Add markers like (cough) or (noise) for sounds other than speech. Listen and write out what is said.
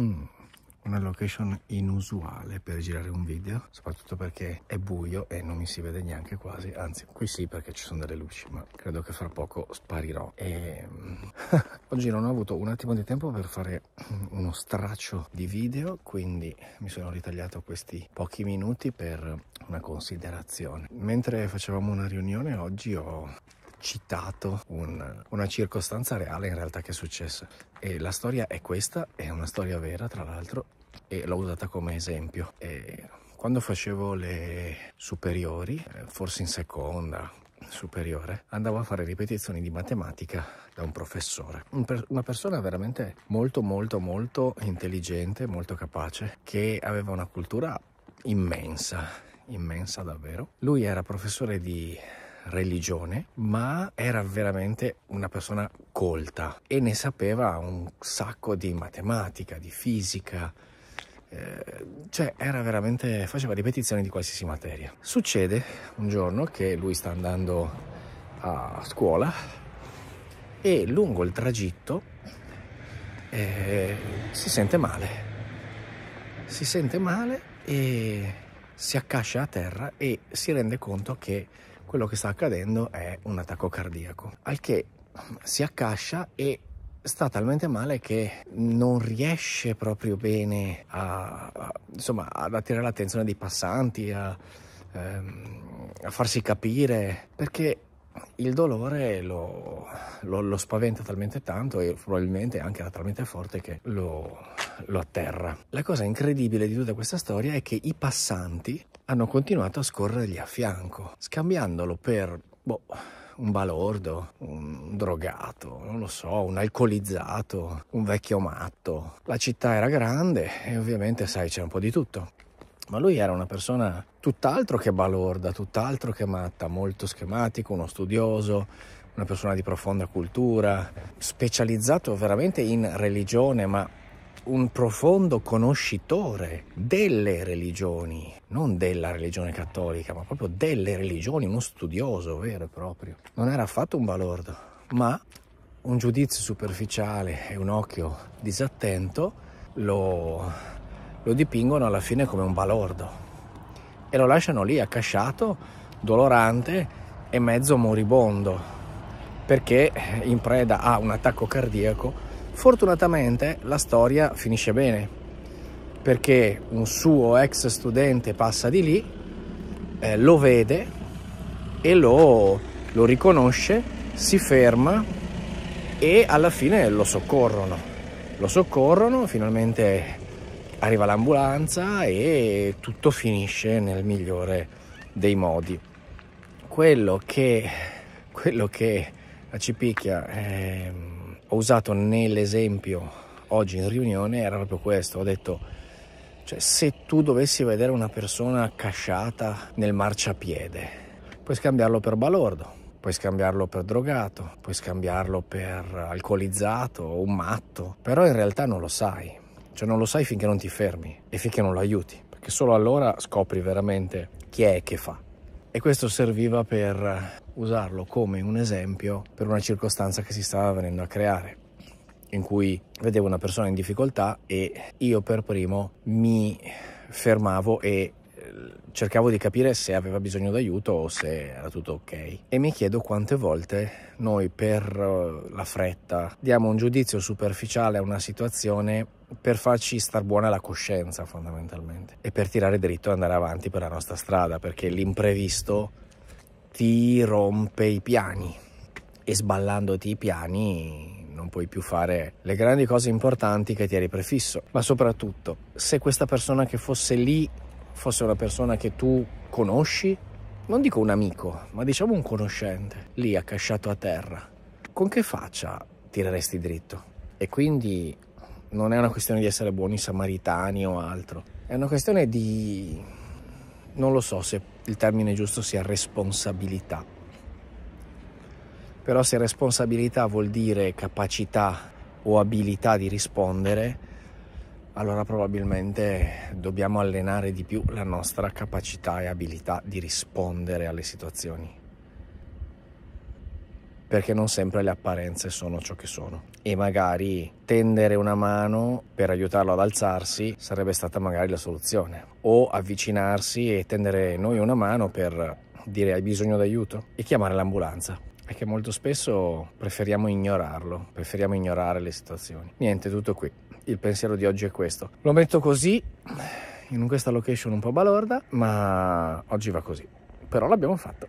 Mm, una location inusuale per girare un video, soprattutto perché è buio e non mi si vede neanche quasi, anzi qui sì perché ci sono delle luci, ma credo che fra poco sparirò. E... Mm, (laughs) oggi non ho avuto un attimo di tempo per fare uno straccio di video, quindi mi sono ritagliato questi pochi minuti per una considerazione. Mentre facevamo una riunione oggi ho citato un, una circostanza reale in realtà che è successa. E la storia è questa, è una storia vera tra l'altro, e l'ho usata come esempio. E quando facevo le superiori, eh, forse in seconda, superiore, andavo a fare ripetizioni di matematica da un professore, una persona veramente molto molto molto intelligente, molto capace, che aveva una cultura immensa, immensa davvero. Lui era professore di religione, ma era veramente una persona colta e ne sapeva un sacco di matematica, di fisica, eh, cioè era veramente, faceva ripetizioni di qualsiasi materia. Succede un giorno che lui sta andando a scuola e lungo il tragitto eh, si sente male. Si sente male e si accascia a terra e si rende conto che quello che sta accadendo è un attacco cardiaco, al che si accascia e sta talmente male che non riesce proprio bene a, a, insomma, ad attirare l'attenzione dei passanti, a, ehm, a farsi capire, perché il dolore lo, lo, lo spaventa talmente tanto e probabilmente anche era talmente forte che lo lo atterra. La cosa incredibile di tutta questa storia è che i passanti hanno continuato a scorrergli a fianco, scambiandolo per, boh, un balordo, un drogato, non lo so, un alcolizzato, un vecchio matto. La città era grande e ovviamente, sai, c'è un po' di tutto. Ma lui era una persona tutt'altro che balorda, tutt'altro che matta, molto schematico, uno studioso, una persona di profonda cultura, specializzato veramente in religione, ma un profondo conoscitore delle religioni, non della religione cattolica, ma proprio delle religioni, uno studioso vero e proprio. Non era affatto un balordo, ma un giudizio superficiale e un occhio disattento lo, lo dipingono alla fine come un balordo e lo lasciano lì accasciato, dolorante e mezzo moribondo, perché in preda a un attacco cardiaco Fortunatamente la storia finisce bene, perché un suo ex studente passa di lì, eh, lo vede e lo, lo riconosce, si ferma e alla fine lo soccorrono. Lo soccorrono, finalmente arriva l'ambulanza e tutto finisce nel migliore dei modi. Quello che, quello che a Cipicchia... Eh, ho usato nell'esempio oggi in riunione era proprio questo, ho detto cioè, se tu dovessi vedere una persona accasciata nel marciapiede, puoi scambiarlo per balordo, puoi scambiarlo per drogato, puoi scambiarlo per alcolizzato o un matto, però in realtà non lo sai, cioè non lo sai finché non ti fermi e finché non lo aiuti, perché solo allora scopri veramente chi è che fa e questo serviva per usarlo come un esempio per una circostanza che si stava venendo a creare in cui vedevo una persona in difficoltà e io per primo mi fermavo e cercavo di capire se aveva bisogno d'aiuto o se era tutto ok. E mi chiedo quante volte noi per eh, la fretta diamo un giudizio superficiale a una situazione per farci star buona la coscienza fondamentalmente e per tirare dritto e andare avanti per la nostra strada perché l'imprevisto ti rompe i piani e sballandoti i piani non puoi più fare le grandi cose importanti che ti eri prefisso, ma soprattutto se questa persona che fosse lì fosse una persona che tu conosci, non dico un amico, ma diciamo un conoscente, lì accasciato a terra, con che faccia tireresti dritto? E quindi non è una questione di essere buoni samaritani o altro, è una questione di... non lo so se il termine giusto sia responsabilità. Però se responsabilità vuol dire capacità o abilità di rispondere, allora probabilmente dobbiamo allenare di più la nostra capacità e abilità di rispondere alle situazioni. Perché non sempre le apparenze sono ciò che sono. E magari tendere una mano per aiutarlo ad alzarsi sarebbe stata magari la soluzione. O avvicinarsi e tendere noi una mano per dire hai bisogno d'aiuto e chiamare l'ambulanza è che molto spesso preferiamo ignorarlo, preferiamo ignorare le situazioni. Niente, tutto qui. Il pensiero di oggi è questo. Lo metto così, in questa location un po' balorda, ma oggi va così. Però l'abbiamo fatto.